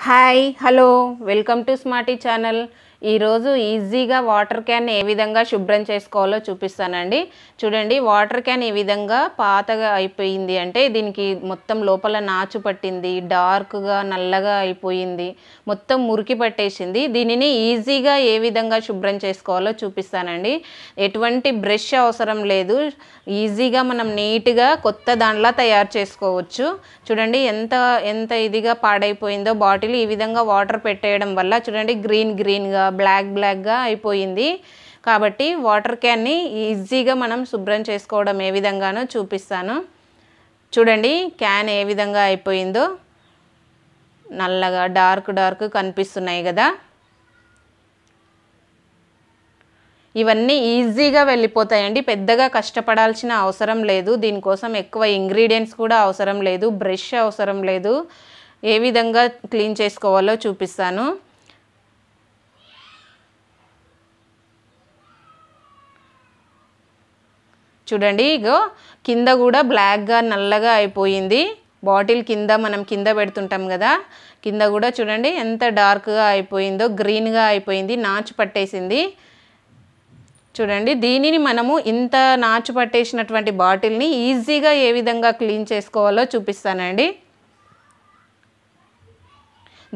high hello welcome to smarty channel ఈరోజు ఈజీగా water can ఏ విధంగా శుభ్రం చేసుకోవాలో చూపిస్తానండి చూడండి వాటర్ క్యాన్ ఈ విధంగా పాతగా అయిపోయింది అంటే దీనికి మొత్తం లోపల నాచు పట్టింది డార్క్గా నల్లగా అయిపోయింది మొత్తం మురికి పట్టేసింది దీనిని ఈజీగా ఏ విధంగా శుభ్రం చేసుకోవాలో చూపిస్తానండి ఎటువంటి బ్రష్ అవసరం లేదు ఈజీగా మనం నీట్గా కొత్త దానిలా తయారు చేసుకోవచ్చు చూడండి ఎంత ఎంత ఇదిగా పాడైపోయిందో బాటిల్ ఈ విధంగా వాటర్ పెట్టేయడం వల్ల చూడండి గ్రీన్ గ్రీన్గా బ్లాక్ బ్లాక్గా అయిపోయింది కాబట్టి వాటర్ క్యాన్ని ఈజీగా మనం శుభ్రం చేసుకోవడం ఏ విధంగానో చూపిస్తాను చూడండి క్యాన్ ఏ విధంగా అయిపోయిందో నల్లగా డార్క్ డార్క్ కనిపిస్తున్నాయి కదా ఇవన్నీ ఈజీగా వెళ్ళిపోతాయండి పెద్దగా కష్టపడాల్సిన అవసరం లేదు దీనికోసం ఎక్కువ ఇంగ్రీడియంట్స్ కూడా అవసరం లేదు బ్రష్ అవసరం లేదు ఏ విధంగా క్లీన్ చేసుకోవాలో చూపిస్తాను చూడండి ఇగో కింద కూడా బ్లాక్గా నల్లగా అయిపోయింది బాటిల్ కింద మనం కింద పెడుతుంటాం కదా కింద కూడా చూడండి ఎంత డార్క్గా అయిపోయిందో గ్రీన్గా అయిపోయింది నాచు పట్టేసింది చూడండి దీనిని మనము ఇంత నాచు పట్టేసినటువంటి బాటిల్ని ఈజీగా ఏ విధంగా క్లీన్ చేసుకోవాలో చూపిస్తానండి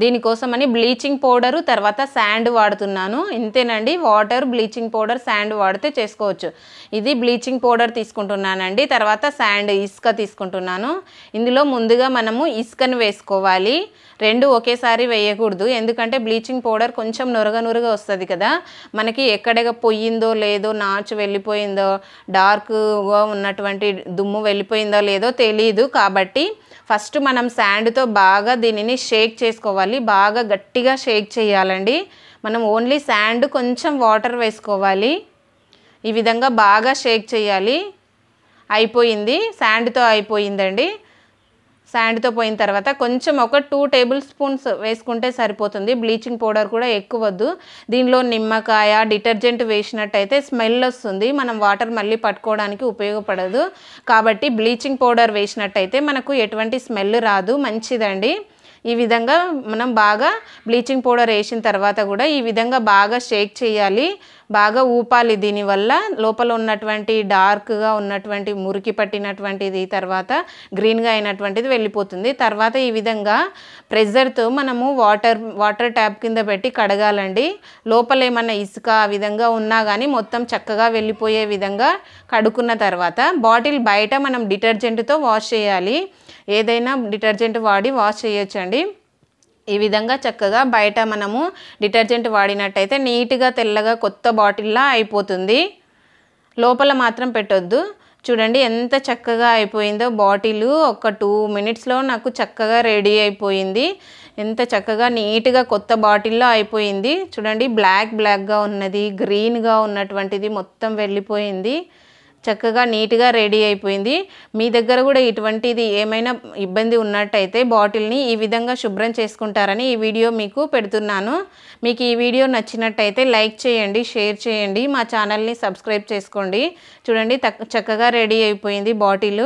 దీనికోసమని బ్లీచింగ్ పౌడరు తర్వాత శాండ్ వాడుతున్నాను ఇంతేనండి వాటర్ బ్లీచింగ్ పౌడర్ శాండ్ వాడితే చేసుకోవచ్చు ఇది బ్లీచింగ్ పౌడర్ తీసుకుంటున్నానండి తర్వాత శాండ్ ఇసుక తీసుకుంటున్నాను ఇందులో ముందుగా మనము ఇసుకను వేసుకోవాలి రెండు ఒకేసారి వేయకూడదు ఎందుకంటే బ్లీచింగ్ పౌడర్ కొంచెం నురగ నురగ వస్తుంది కదా మనకి ఎక్కడగా పొయ్యిందో లేదో నాచు వెళ్ళిపోయిందో డార్క్గా ఉన్నటువంటి దుమ్ము వెళ్ళిపోయిందో లేదో తెలియదు కాబట్టి ఫస్ట్ మనం శాండ్తో బాగా దీనిని షేక్ చేసుకోవాలి వేసుకోవాలి బాగా గట్టిగా షేక్ చేయాలండి మనం ఓన్లీ శాండ్ కొంచెం వాటర్ వేసుకోవాలి ఈ విధంగా బాగా షేక్ చేయాలి అయిపోయింది శాండ్తో అయిపోయిందండి శాండ్తో పోయిన తర్వాత కొంచెం ఒక టూ టేబుల్ స్పూన్స్ వేసుకుంటే సరిపోతుంది బ్లీచింగ్ పౌడర్ కూడా ఎక్కువ వద్దు దీనిలో నిమ్మకాయ డిటర్జెంట్ వేసినట్టయితే స్మెల్ వస్తుంది మనం వాటర్ మళ్ళీ పట్టుకోవడానికి ఉపయోగపడదు కాబట్టి బ్లీచింగ్ పౌడర్ వేసినట్టయితే మనకు ఎటువంటి స్మెల్ రాదు మంచిదండి ఈ విధంగా మనం బాగా బ్లీచింగ్ పౌడర్ వేసిన తర్వాత కూడా ఈ విధంగా బాగా షేక్ చేయాలి బాగా ఊపాలి దీనివల్ల లోపల ఉన్నటువంటి డార్క్గా ఉన్నటువంటి మురికి పట్టినటువంటిది తర్వాత గ్రీన్గా అయినటువంటిది వెళ్ళిపోతుంది తర్వాత ఈ విధంగా ప్రెజర్తో మనము వాటర్ వాటర్ ట్యాప్ కింద పెట్టి కడగాలండి లోపల ఏమన్నా ఇసుక ఆ విధంగా ఉన్నా కానీ మొత్తం చక్కగా వెళ్ళిపోయే విధంగా కడుక్కున్న తర్వాత బాటిల్ బయట మనం డిటర్జెంట్తో వాష్ చేయాలి ఏదైనా డిటర్జెంట్ వాడి వాష్ చేయొచ్చండి ఈ విధంగా చక్కగా బయట మనము డిటర్జెంట్ వాడినట్టయితే నీట్గా తెల్లగా కొత్త బాటిల్లా అయిపోతుంది లోపల మాత్రం పెట్టొద్దు చూడండి ఎంత చక్కగా అయిపోయిందో బాటిల్ ఒక టూ మినిట్స్లో నాకు చక్కగా రెడీ అయిపోయింది ఎంత చక్కగా నీట్గా కొత్త బాటిల్లో అయిపోయింది చూడండి బ్లాక్ బ్లాక్గా ఉన్నది గ్రీన్గా ఉన్నటువంటిది మొత్తం వెళ్ళిపోయింది చక్కగా నీట్గా రెడీ అయిపోయింది మీ దగ్గర కూడా ఇటువంటిది ఏమైనా ఇబ్బంది ఉన్నట్టయితే బాటిల్ని ఈ విధంగా శుభ్రం చేసుకుంటారని ఈ వీడియో మీకు పెడుతున్నాను మీకు ఈ వీడియో నచ్చినట్టయితే లైక్ చేయండి షేర్ చేయండి మా ఛానల్ని సబ్స్క్రైబ్ చేసుకోండి చూడండి చక్కగా రెడీ అయిపోయింది బాటిల్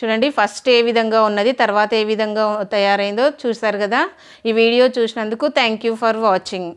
చూడండి ఫస్ట్ ఏ విధంగా ఉన్నది తర్వాత ఏ విధంగా తయారైందో చూసారు కదా ఈ వీడియో చూసినందుకు థ్యాంక్ ఫర్ వాచింగ్